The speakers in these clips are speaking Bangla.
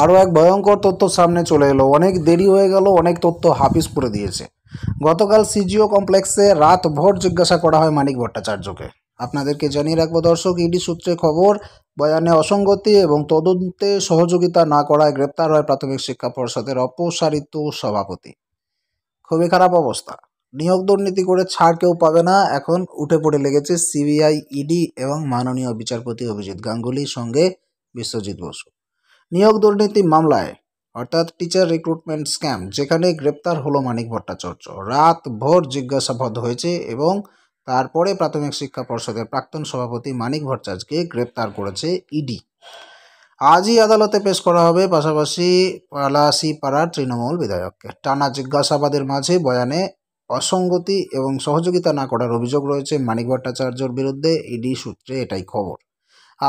আরও এক ভয়ঙ্কর তথ্য সামনে চলে এলো অনেক দেরি হয়ে গেল অনেক তথ্য হাফিস করে দিয়েছে গতকাল সিজিও কমপ্লেক্সে রাত ভোট জিজ্ঞাসা করা হয় মানিক ভট্টাচার্যকে আপনাদেরকে জানিয়ে রাখবো দর্শক ইডি সূত্রে খবর বয়ানে অসঙ্গতি এবং তদন্তে সহযোগিতা না করায় গ্রেপ্তার হয় প্রাথমিক শিক্ষা পর্ষদের অপসারিত সভাপতি খুবই খারাপ অবস্থা নিয়োগ দুর্নীতি করে ছাড় কেউ পাবে না এখন উঠে পড়ে লেগেছে সিবিআই ইডি এবং মাননীয় বিচারপতি অভিজিৎ গাঙ্গুলির সঙ্গে বিশ্বজিৎ বসু নিয়োগ দুর্নীতি মামলায় অর্থাৎ টিচার রিক্রুটমেন্ট স্ক্যাম যেখানে গ্রেপ্তার হলো মানিক ভট্টাচার্য রাত ভোর জিজ্ঞাসাবাদ হয়েছে এবং তারপরে প্রাথমিক শিক্ষা পর্ষদের প্রাক্তন সভাপতি মানিক ভট্টাচার্যকে গ্রেপ্তার করেছে ইডি e আজই আদালতে পেশ করা হবে পাশাপাশি পালাসিপাড়ার তৃণমূল বিধায়ককে টানা জিজ্ঞাসাবাদের মাঝে বয়ানে অসঙ্গতি এবং সহযোগিতা না করার অভিযোগ রয়েছে মানিক ভট্টাচার্যর বিরুদ্ধে ইডি e সূত্রে এটাই খবর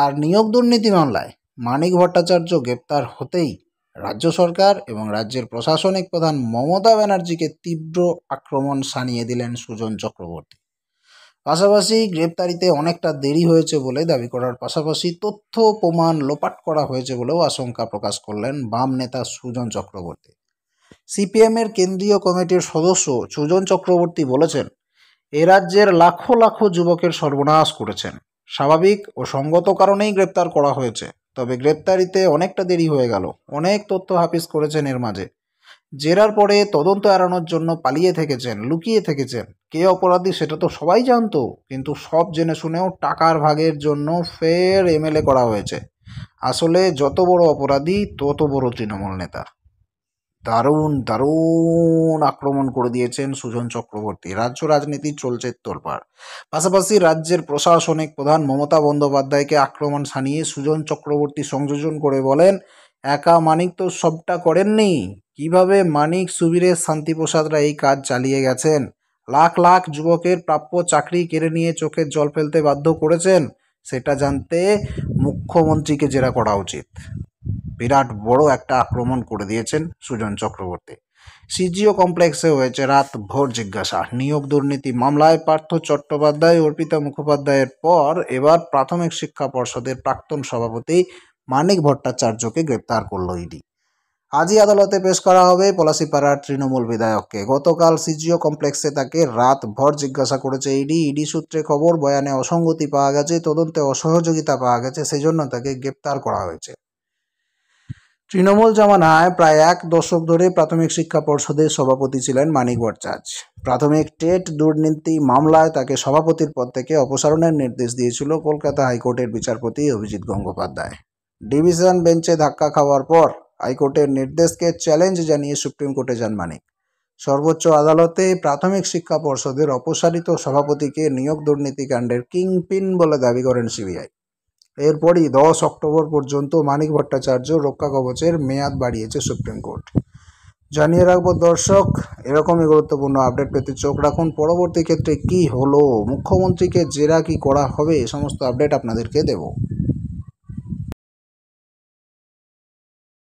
আর নিয়োগ দুর্নীতি মামলায় মানিক ভট্টাচার্য গ্রেপ্তার হতেই রাজ্য সরকার এবং রাজ্যের প্রশাসনিক প্রধান মমতা ব্যানার্জিকে তীব্র আক্রমণ সানিয়ে দিলেন সুজন চক্রবর্তী পাশাপাশি গ্রেপ্তারিতে অনেকটা দেরি হয়েছে বলে দাবি করার পাশাপাশি তথ্য প্রমাণ লোপাট করা হয়েছে বলেও আশঙ্কা প্রকাশ করলেন বাম নেতা সুজন চক্রবর্তী সিপিএমের কেন্দ্রীয় কমিটির সদস্য সুজন চক্রবর্তী বলেছেন এ রাজ্যের লাখো লাখো যুবকের সর্বনাশ করেছেন স্বাভাবিক ও সঙ্গত কারণেই গ্রেপ্তার করা হয়েছে তবে গ্রেপ্তারিতে অনেকটা দেরি হয়ে গেল অনেক তথ্য হাফিজ করেছেন এর মাঝে জেরার পরে তদন্ত এড়ানোর জন্য পালিয়ে থেকেছেন লুকিয়ে থেকেছেন কে অপরাধী সেটা তো সবাই জানতো কিন্তু সব জেনে শুনেও টাকার ভাগের জন্য ফের এমএলএ করা হয়েছে আসলে যত বড় অপরাধী তত বড় তৃণমূল নেতা দারুণ দারুণ আক্রমণ করে দিয়েছেন সুজন চক্রবর্তী রাজ্য রাজনীতি চলছে তোলপাড় পাশাপাশি রাজ্যের প্রশাসনিক প্রধান মমতা বন্দ্যোপাধ্যায়কে আক্রমণ সানিয়ে সুজন চক্রবর্তী সংযোজন করে বলেন একা মানিক তো সবটা করেননি কিভাবে মানিক সুবীরের শান্তিপ্রসাদরা এই কাজ চালিয়ে গেছেন লাখ লাখ যুবকের প্রাপ্য চাকরি কেড়ে নিয়ে চোখের জল ফেলতে বাধ্য করেছেন সেটা জানতে মুখ্যমন্ত্রীকে জেরা করা উচিত বিরাট বড় একটা আক্রমণ করে দিয়েছেন সুজন চক্রবর্তী সিজিও কমপ্লেক্সে হয়েছে রাত ভোর জিজ্ঞাসা নিয়োগ দুর্নীতি মামলায় পার্থ চট্টোপাধ্যায় অর্পিতা মুখোপাধ্যায়ের পর এবার প্রাথমিক শিক্ষা পর্ষদের প্রাক্তন সভাপতি মানিক ভট্টাচার্যকে গ্রেপ্তার করল ইডি আজই আদালতে পেশ করা হবে পলাশিপাড়ার তৃণমূল বিধায়ককে গতকাল সিজিও কমপ্লেক্সে তাকে রাত ভর জিজ্ঞাসা করেছে ইডি ইডি সূত্রে খবর বয়ানে অসঙ্গতি পাওয়া গেছে তদন্তে অসহযোগিতা পাওয়া গেছে সেজন্য তাকে গ্রেপ্তার করা হয়েছে তৃণমূল জমানায় প্রায় এক দশক ধরে প্রাথমিক শিক্ষা পর্ষদের সভাপতি ছিলেন মানিক ভট্টাচার্য প্রাথমিক টেট দুর্নীতি মামলায় তাকে সভাপতির পদ থেকে অপসারণের নির্দেশ দিয়েছিল কলকাতা হাইকোর্টের বিচারপতি অভিজিৎ গঙ্গোপাধ্যায় ডিভিশন বেঞ্চে ধাক্কা খাওয়ার পর হাইকোর্টের নির্দেশকে চ্যালেঞ্জ জানিয়ে সুপ্রিম কোর্টে যান মানিক সর্বোচ্চ আদালতে প্রাথমিক শিক্ষা পর্ষদের অপসারিত সভাপতিকে নিয়োগ দুর্নীতিকাণ্ডের কিংপিন বলে দাবি করেন সিবিআই এরপরই দশ অক্টোবর পর্যন্ত মানিক ভট্টাচার্য রক্ষা কবচের মেয়াদ বাড়িয়েছে সুপ্রিম কোর্ট জানিয়ে রাখবো দর্শক এরকমই গুরুত্বপূর্ণ আপডেট পেতে চোখ রাখুন পরবর্তী ক্ষেত্রে কি হলো মুখ্যমন্ত্রীকে জেরা কি করা হবে এ সমস্ত আপডেট আপনাদেরকে দেবো